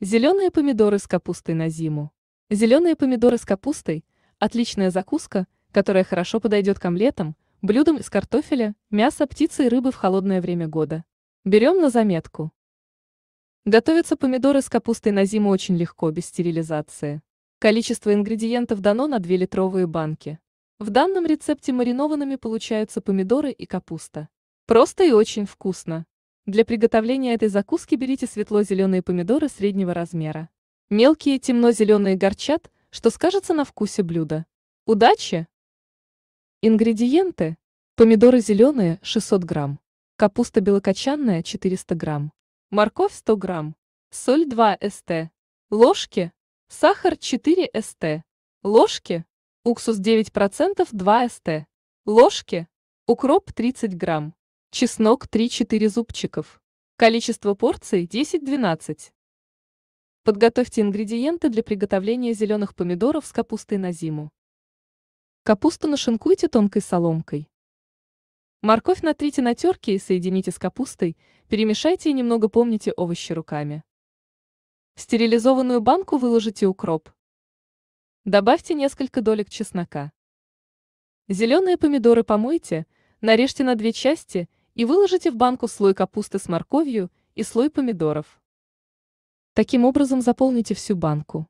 Зеленые помидоры с капустой на зиму. Зеленые помидоры с капустой – отличная закуска, которая хорошо подойдет к омлетам, блюдам из картофеля, мяса, птицы и рыбы в холодное время года. Берем на заметку. Готовятся помидоры с капустой на зиму очень легко, без стерилизации. Количество ингредиентов дано на 2 литровые банки. В данном рецепте маринованными получаются помидоры и капуста. Просто и очень вкусно. Для приготовления этой закуски берите светло-зеленые помидоры среднего размера. Мелкие темно-зеленые горчат, что скажется на вкусе блюда. Удачи! Ингредиенты. Помидоры зеленые 600 грамм. Капуста белокочанная 400 грамм. Морковь 100 грамм. Соль 2 ст. Ложки. Сахар 4 ст. Ложки. Уксус 9% 2 ст. Ложки. Укроп 30 грамм. Чеснок 3-4 зубчиков. Количество порций 10-12. Подготовьте ингредиенты для приготовления зеленых помидоров с капустой на зиму. Капусту нашинкуйте тонкой соломкой. Морковь натрите на терке и соедините с капустой, перемешайте и немного помните овощи руками. В стерилизованную банку выложите укроп. Добавьте несколько долек чеснока. Зеленые помидоры помойте, нарежьте на две части – и выложите в банку слой капусты с морковью и слой помидоров. Таким образом заполните всю банку.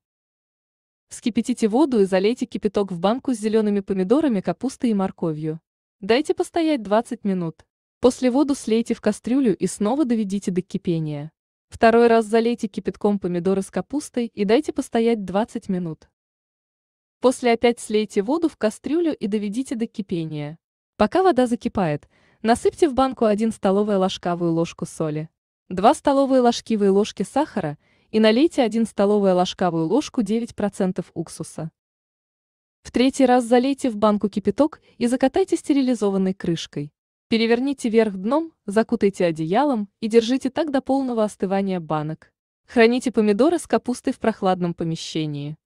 Вскипятите воду и залейте кипяток в банку с зелеными помидорами, капустой и морковью. Дайте постоять 20 минут. После воду слейте в кастрюлю и снова доведите до кипения. Второй раз залейте кипятком помидоры с капустой и дайте постоять 20 минут. После опять слейте воду в кастрюлю и доведите до кипения. Пока вода закипает – Насыпьте в банку 1 столовая ложкавую ложку соли, 2 столовые ложкивые ложки сахара и налейте 1 столовая ложкавую ложку 9% уксуса. В третий раз залейте в банку кипяток и закатайте стерилизованной крышкой. Переверните вверх дном, закутайте одеялом и держите так до полного остывания банок. Храните помидоры с капустой в прохладном помещении.